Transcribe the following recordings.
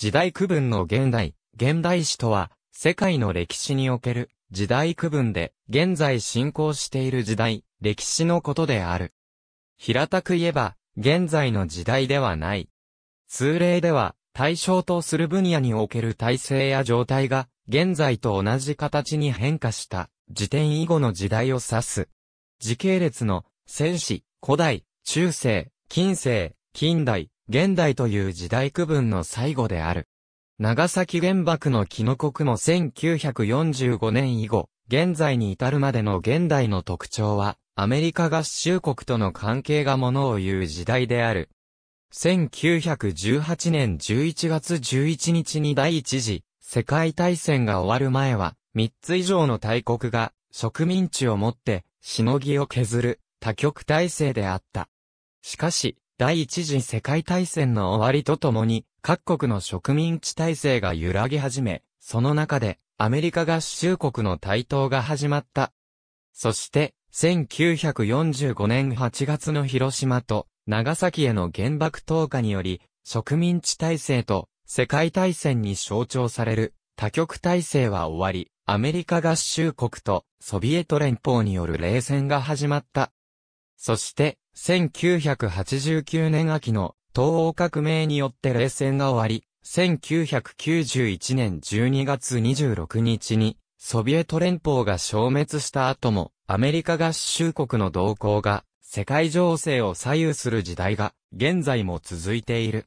時代区分の現代、現代史とは、世界の歴史における、時代区分で、現在進行している時代、歴史のことである。平たく言えば、現在の時代ではない。通例では、対象とする分野における体制や状態が、現在と同じ形に変化した、時点以後の時代を指す。時系列の、戦士、古代、中世、近世、近代、現代という時代区分の最後である。長崎原爆のキノ国の1945年以後、現在に至るまでの現代の特徴は、アメリカ合衆国との関係がものを言う時代である。1918年11月11日に第一次世界大戦が終わる前は、3つ以上の大国が植民地を持ってしのぎを削る多極体制であった。しかし、第一次世界大戦の終わりとともに、各国の植民地体制が揺らぎ始め、その中で、アメリカ合衆国の台頭が始まった。そして、1945年8月の広島と長崎への原爆投下により、植民地体制と世界大戦に象徴される多極体制は終わり、アメリカ合衆国とソビエト連邦による冷戦が始まった。そして、1989年秋の東欧革命によって冷戦が終わり、1991年12月26日に、ソビエト連邦が消滅した後も、アメリカ合衆国の動向が、世界情勢を左右する時代が、現在も続いている。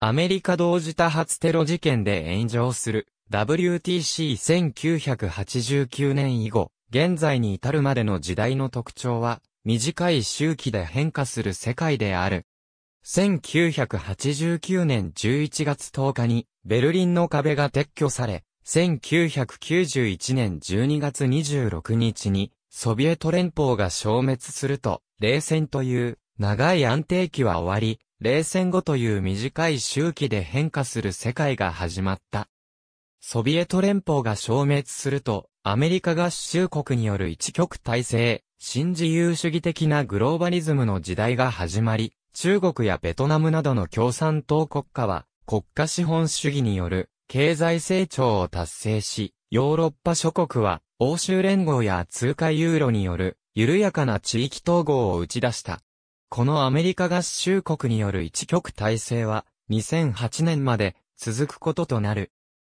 アメリカ同時多発テロ事件で炎上する、WTC1989 年以後、現在に至るまでの時代の特徴は、短い周期で変化する世界である。1989年11月10日にベルリンの壁が撤去され、1991年12月26日にソビエト連邦が消滅すると、冷戦という長い安定期は終わり、冷戦後という短い周期で変化する世界が始まった。ソビエト連邦が消滅すると、アメリカ合衆国による一極体制、新自由主義的なグローバリズムの時代が始まり、中国やベトナムなどの共産党国家は、国家資本主義による経済成長を達成し、ヨーロッパ諸国は欧州連合や通貨ユーロによる緩やかな地域統合を打ち出した。このアメリカ合衆国による一極体制は2008年まで続くこととなる。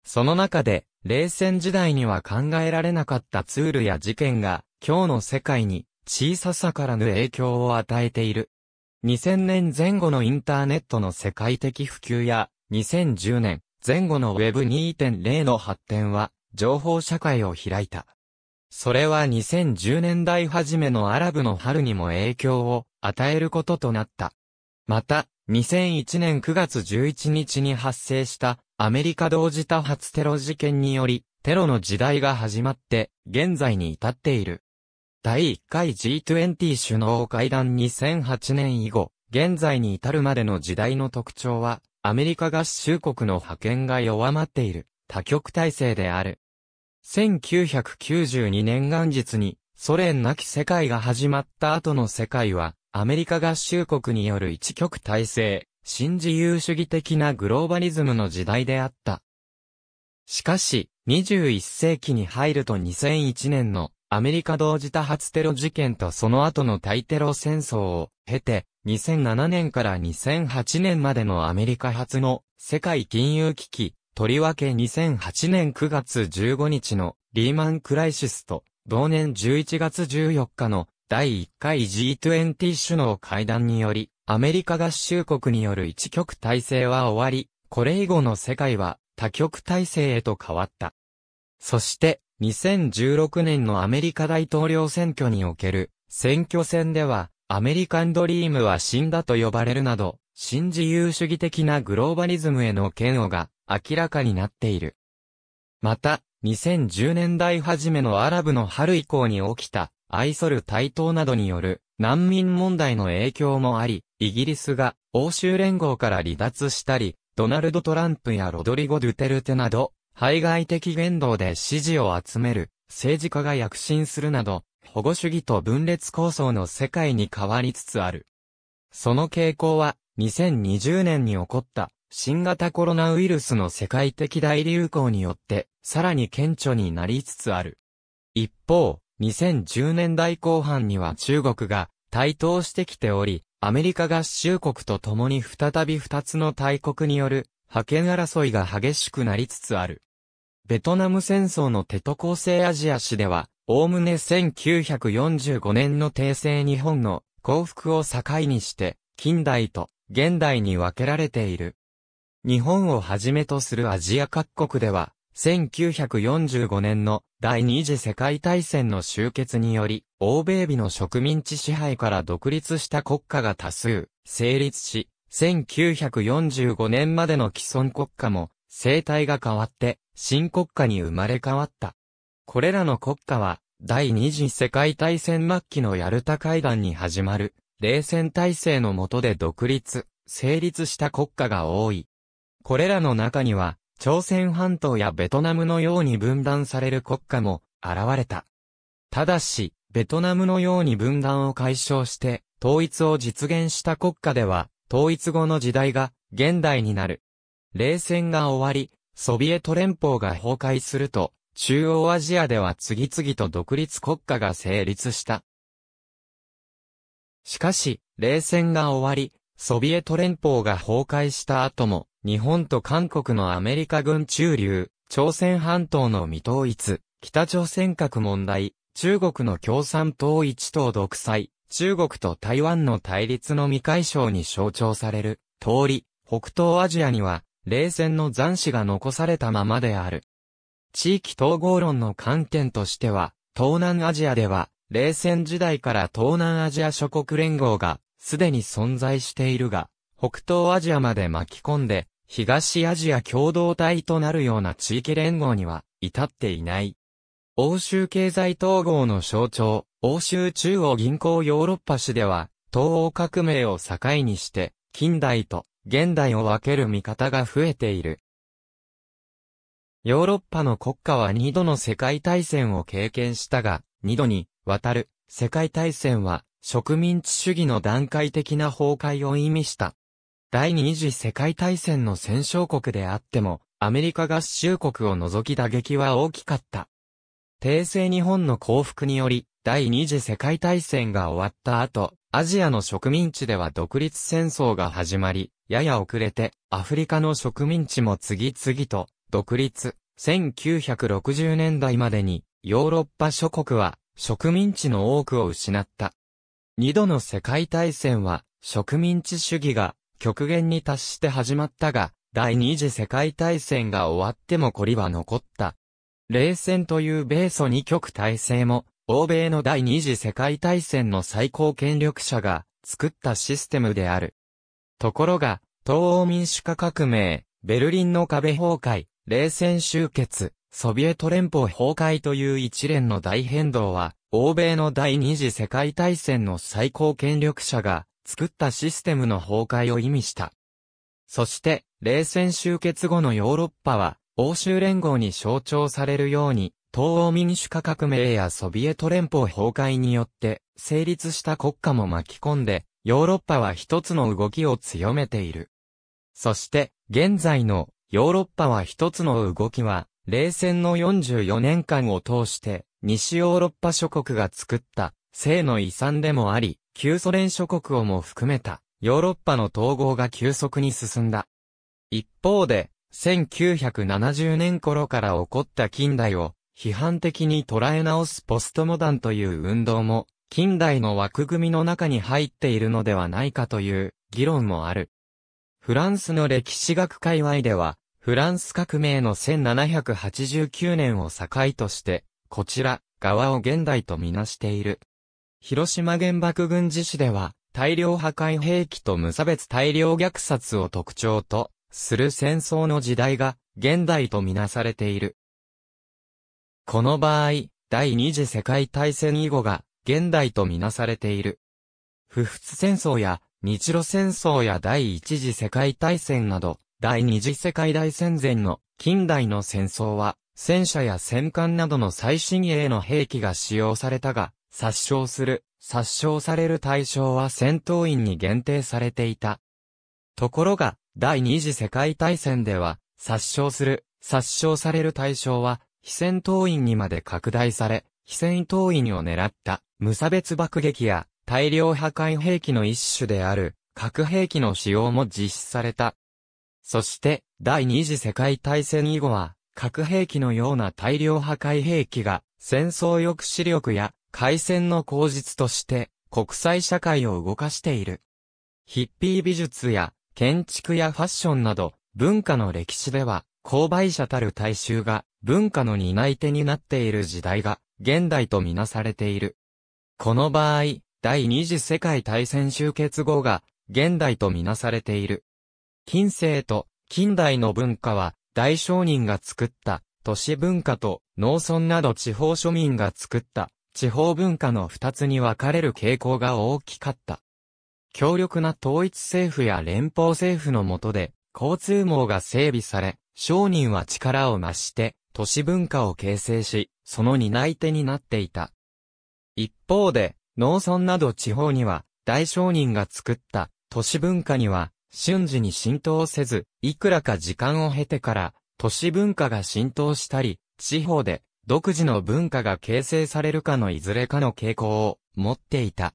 その中で冷戦時代には考えられなかったツールや事件が、今日の世界に、小ささからぬ影響を与えている。2000年前後のインターネットの世界的普及や、2010年前後の Web2.0 の発展は、情報社会を開いた。それは2010年代初めのアラブの春にも影響を与えることとなった。また、2001年9月11日に発生したアメリカ同時多発テロ事件により、テロの時代が始まって、現在に至っている。第1回 G20 首脳会談2008年以後、現在に至るまでの時代の特徴は、アメリカ合衆国の覇権が弱まっている、多極体制である。1992年元日に、ソ連なき世界が始まった後の世界は、アメリカ合衆国による一極体制、新自由主義的なグローバリズムの時代であった。しかし、21世紀に入ると2001年のアメリカ同時多発テロ事件とその後の大テロ戦争を経て、2007年から2008年までのアメリカ初の世界金融危機、とりわけ2008年9月15日のリーマンクライシスと同年11月14日の第1回 G20 首脳会談により、アメリカ合衆国による一極体制は終わり、これ以後の世界は多極体制へと変わった。そして、2016年のアメリカ大統領選挙における選挙戦では、アメリカンドリームは死んだと呼ばれるなど、新自由主義的なグローバリズムへの嫌悪が明らかになっている。また、2010年代初めのアラブの春以降に起きた、愛する台頭などによる難民問題の影響もあり、イギリスが欧州連合から離脱したり、ドナルド・トランプやロドリゴ・ドゥテルテなど、排外的言動で支持を集める政治家が躍進するなど、保護主義と分裂構想の世界に変わりつつある。その傾向は、2020年に起こった新型コロナウイルスの世界的大流行によって、さらに顕著になりつつある。一方、2010年代後半には中国が台頭してきており、アメリカ合衆国と共に再び二つの大国による覇権争いが激しくなりつつある。ベトナム戦争のテト構成アジア市では、おおむね1945年の帝政日本の幸福を境にして、近代と現代に分けられている。日本をはじめとするアジア各国では、1945年の第二次世界大戦の終結により、欧米日の植民地支配から独立した国家が多数、成立し、1945年までの既存国家も、生態が変わって、新国家に生まれ変わった。これらの国家は、第二次世界大戦末期のヤルタ会談に始まる、冷戦体制の下で独立、成立した国家が多い。これらの中には、朝鮮半島やベトナムのように分断される国家も現れた。ただし、ベトナムのように分断を解消して、統一を実現した国家では、統一後の時代が現代になる。冷戦が終わり、ソビエト連邦が崩壊すると、中央アジアでは次々と独立国家が成立した。しかし、冷戦が終わり、ソビエト連邦が崩壊した後も、日本と韓国のアメリカ軍駐留、朝鮮半島の未統一、北朝鮮核問題、中国の共産党一党独裁、中国と台湾の対立の未解消に象徴される、通り、北東アジアには、冷戦の残滓が残されたままである。地域統合論の観点としては、東南アジアでは、冷戦時代から東南アジア諸国連合が、すでに存在しているが、北東アジアまで巻き込んで、東アジア共同体となるような地域連合には至っていない。欧州経済統合の象徴、欧州中央銀行ヨーロッパ市では、東欧革命を境にして、近代と現代を分ける見方が増えている。ヨーロッパの国家は2度の世界大戦を経験したが、2度にわたる世界大戦は植民地主義の段階的な崩壊を意味した。第二次世界大戦の戦勝国であっても、アメリカ合衆国を除き打撃は大きかった。帝政日本の降伏により、第二次世界大戦が終わった後、アジアの植民地では独立戦争が始まり、やや遅れて、アフリカの植民地も次々と、独立、1960年代までに、ヨーロッパ諸国は、植民地の多くを失った。二度の世界大戦は、植民地主義が極限に達して始まったが、第二次世界大戦が終わっても懲りは残った。冷戦という米ソ二極体制も、欧米の第二次世界大戦の最高権力者が作ったシステムである。ところが、東欧民主化革命、ベルリンの壁崩壊、冷戦終結、ソビエト連邦崩壊という一連の大変動は、欧米の第二次世界大戦の最高権力者が作ったシステムの崩壊を意味した。そして、冷戦終結後のヨーロッパは、欧州連合に象徴されるように、東欧民主化革命やソビエト連邦崩壊によって成立した国家も巻き込んで、ヨーロッパは一つの動きを強めている。そして、現在のヨーロッパは一つの動きは、冷戦の44年間を通して、西ヨーロッパ諸国が作った、性の遺産でもあり、旧ソ連諸国をも含めたヨーロッパの統合が急速に進んだ。一方で、1970年頃から起こった近代を批判的に捉え直すポストモダンという運動も近代の枠組みの中に入っているのではないかという議論もある。フランスの歴史学界隈では、フランス革命の1789年を境として、こちら側を現代とみなしている。広島原爆軍事史では、大量破壊兵器と無差別大量虐殺を特徴とする戦争の時代が現代とみなされている。この場合、第二次世界大戦以後が現代とみなされている。不仏戦争や日露戦争や第一次世界大戦など、第二次世界大戦前の近代の戦争は、戦車や戦艦などの最新鋭の兵器が使用されたが、殺傷する、殺傷される対象は戦闘員に限定されていた。ところが、第二次世界大戦では、殺傷する、殺傷される対象は、非戦闘員にまで拡大され、非戦闘員を狙った、無差別爆撃や、大量破壊兵器の一種である、核兵器の使用も実施された。そして、第二次世界大戦以後は、核兵器のような大量破壊兵器が、戦争抑止力や開戦の口実として国際社会を動かしている。ヒッピー美術や建築やファッションなど文化の歴史では購買者たる大衆が文化の担い手になっている時代が現代とみなされている。この場合、第二次世界大戦終結後が現代とみなされている。近世と近代の文化は大商人が作った都市文化と農村など地方庶民が作った地方文化の二つに分かれる傾向が大きかった。強力な統一政府や連邦政府の下で、交通網が整備され、商人は力を増して、都市文化を形成し、その担い手になっていた。一方で、農村など地方には、大商人が作った都市文化には、瞬時に浸透せず、いくらか時間を経てから、都市文化が浸透したり、地方で独自の文化が形成されるかのいずれかの傾向を持っていた。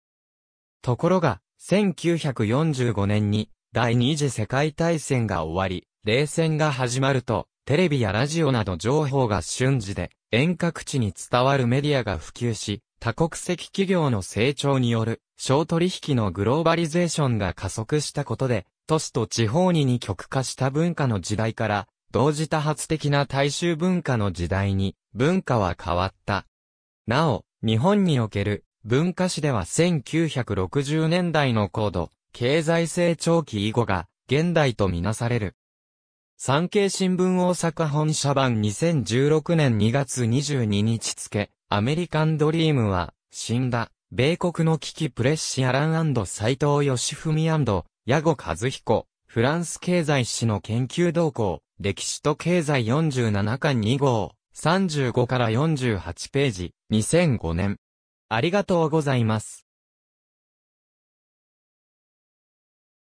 ところが、1945年に第二次世界大戦が終わり、冷戦が始まると、テレビやラジオなど情報が瞬時で、遠隔地に伝わるメディアが普及し、多国籍企業の成長による、小取引のグローバリゼーションが加速したことで、都市と地方に二極化した文化の時代から、同時多発的な大衆文化の時代に文化は変わった。なお、日本における文化史では1960年代の高度、経済成長期以後が現代とみなされる。産経新聞大阪本社版2016年2月22日付、アメリカンドリームは、死んだ、米国の危機プレッシアラン斎藤義文矢後和彦、フランス経済史の研究動向、歴史と経済47巻2号、35から48ページ、2005年。ありがとうございます。